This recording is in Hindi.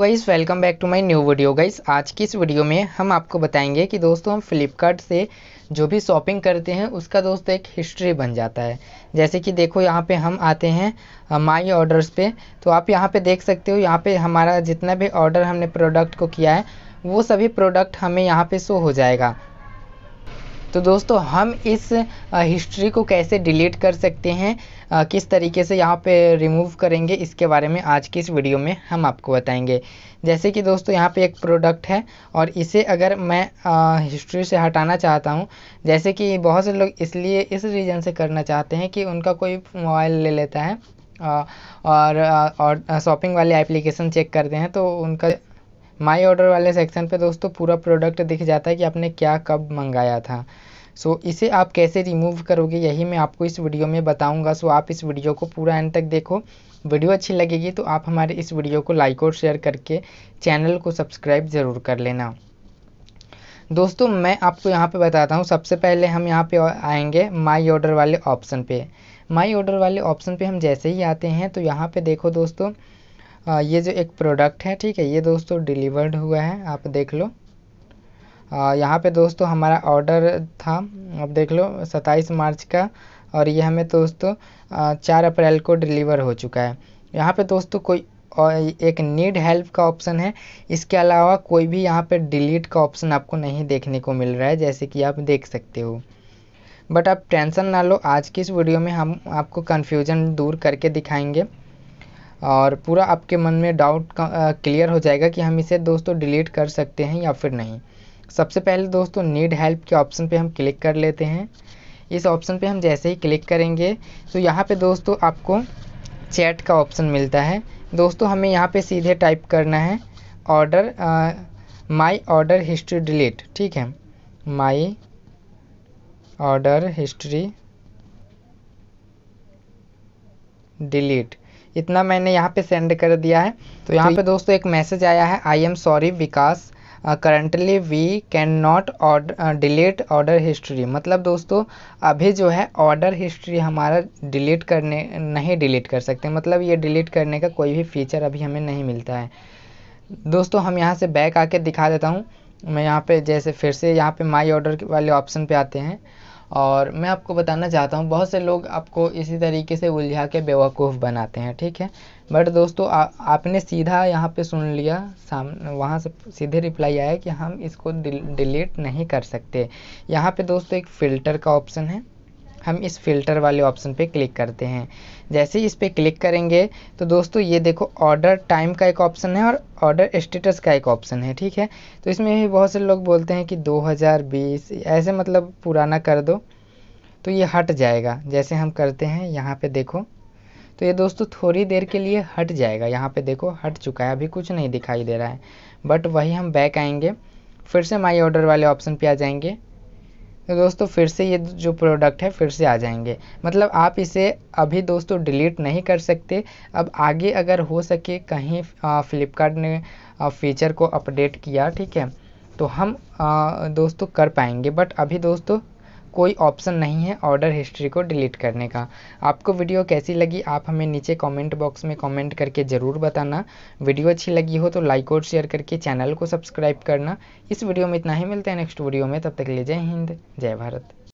guys welcome back to my new video guys आज की इस वीडियो में हम आपको बताएंगे कि दोस्तों हम फ्लिपकार्ट से जो भी शॉपिंग करते हैं उसका दोस्तों एक हिस्ट्री बन जाता है जैसे कि देखो यहाँ पे हम आते हैं माई ऑर्डर्स पे तो आप यहाँ पे देख सकते हो यहाँ पे हमारा जितना भी ऑर्डर हमने प्रोडक्ट को किया है वो सभी प्रोडक्ट हमें यहाँ पे शो हो जाएगा तो दोस्तों हम इस हिस्ट्री को कैसे डिलीट कर सकते हैं किस तरीके से यहाँ पे रिमूव करेंगे इसके बारे में आज की इस वीडियो में हम आपको बताएंगे जैसे कि दोस्तों यहाँ पे एक प्रोडक्ट है और इसे अगर मैं हिस्ट्री से हटाना चाहता हूँ जैसे कि बहुत से लोग इसलिए इस रीज़न से करना चाहते हैं कि उनका कोई मोबाइल ले लेता है और, और शॉपिंग वाले एप्लीकेशन चेक करते हैं तो उनका माई ऑर्डर वाले सेक्शन पे दोस्तों पूरा प्रोडक्ट दिख जाता है कि आपने क्या कब मंगाया था सो so, इसे आप कैसे रिमूव करोगे यही मैं आपको इस वीडियो में बताऊंगा सो so, आप इस वीडियो को पूरा एंड तक देखो वीडियो अच्छी लगेगी तो आप हमारे इस वीडियो को लाइक और शेयर करके चैनल को सब्सक्राइब ज़रूर कर लेना दोस्तों मैं आपको यहाँ पे बताता हूँ सबसे पहले हम यहाँ पे आएंगे माई ऑर्डर वाले ऑप्शन पे माई ऑर्डर वाले ऑप्शन पे हम जैसे ही आते हैं तो यहाँ पे देखो दोस्तों आ, ये जो एक प्रोडक्ट है ठीक है ये दोस्तों डिलीवर्ड हुआ है आप देख लो यहाँ पे दोस्तों हमारा ऑर्डर था आप देख लो 27 मार्च का और ये हमें दोस्तों चार अप्रैल को डिलीवर हो चुका है यहाँ पे दोस्तों कोई और एक नीड हेल्प का ऑप्शन है इसके अलावा कोई भी यहाँ पे डिलीट का ऑप्शन आपको नहीं देखने को मिल रहा है जैसे कि आप देख सकते हो बट आप टेंशन ना लो आज की इस वीडियो में हम आपको कन्फ्यूज़न दूर करके दिखाएंगे और पूरा आपके मन में डाउट क्लियर हो जाएगा कि हम इसे दोस्तों डिलीट कर सकते हैं या फिर नहीं सबसे पहले दोस्तों नीड हेल्प के ऑप्शन पे हम क्लिक कर लेते हैं इस ऑप्शन पे हम जैसे ही क्लिक करेंगे तो यहाँ पे दोस्तों आपको चैट का ऑप्शन मिलता है दोस्तों हमें यहाँ पे सीधे टाइप करना है order my order history delete ठीक है माय ऑर्डर हिस्ट्री डिलीट इतना मैंने यहाँ पे सेंड कर दिया है तो यहाँ तो पे दोस्तों एक मैसेज आया है I am sorry Vikas currently we can not delete order history मतलब दोस्तों अभी जो है ऑर्डर हिस्ट्री हमारा डिलीट करने नहीं डिलीट कर सकते मतलब ये डिलीट करने का कोई भी फीचर अभी हमें नहीं मिलता है दोस्तों हम यहाँ से बैक आके दिखा देता हूँ मैं यहाँ पे जैसे फिर से यहाँ पे माई ऑर्डर वाले ऑप्शन पे आते हैं और मैं आपको बताना चाहता हूँ बहुत से लोग आपको इसी तरीके से उलझा के बेवकूफ़ बनाते हैं ठीक है बट दोस्तों आ, आपने सीधा यहाँ पे सुन लिया सामने वहाँ से सीधे रिप्लाई आया कि हम इसको डिलीट नहीं कर सकते यहाँ पे दोस्तों एक फ़िल्टर का ऑप्शन है हम इस फ़िल्टर वाले ऑप्शन पे क्लिक करते हैं जैसे ही इस पर क्लिक करेंगे तो दोस्तों ये देखो ऑर्डर टाइम का एक ऑप्शन है और ऑर्डर स्टेटस का एक ऑप्शन है ठीक है तो इसमें भी बहुत से लोग बोलते हैं कि 2020 ऐसे मतलब पुराना कर दो तो ये हट जाएगा जैसे हम करते हैं यहाँ पे देखो तो ये दोस्तों थोड़ी देर के लिए हट जाएगा यहाँ पर देखो हट चुका है अभी कुछ नहीं दिखाई दे रहा है बट वही हम बैक आएंगे फिर से माई ऑर्डर वाले ऑप्शन पर आ जाएंगे तो दोस्तों फिर से ये जो प्रोडक्ट है फिर से आ जाएंगे मतलब आप इसे अभी दोस्तों डिलीट नहीं कर सकते अब आगे अगर हो सके कहीं फ्लिपकार्ट ने फ़ीचर को अपडेट किया ठीक है तो हम दोस्तों कर पाएंगे बट अभी दोस्तों कोई ऑप्शन नहीं है ऑर्डर हिस्ट्री को डिलीट करने का आपको वीडियो कैसी लगी आप हमें नीचे कमेंट बॉक्स में कमेंट करके ज़रूर बताना वीडियो अच्छी लगी हो तो लाइक और शेयर करके चैनल को सब्सक्राइब करना इस वीडियो में इतना ही मिलते हैं नेक्स्ट वीडियो में तब तक ले जय हिंद जय भारत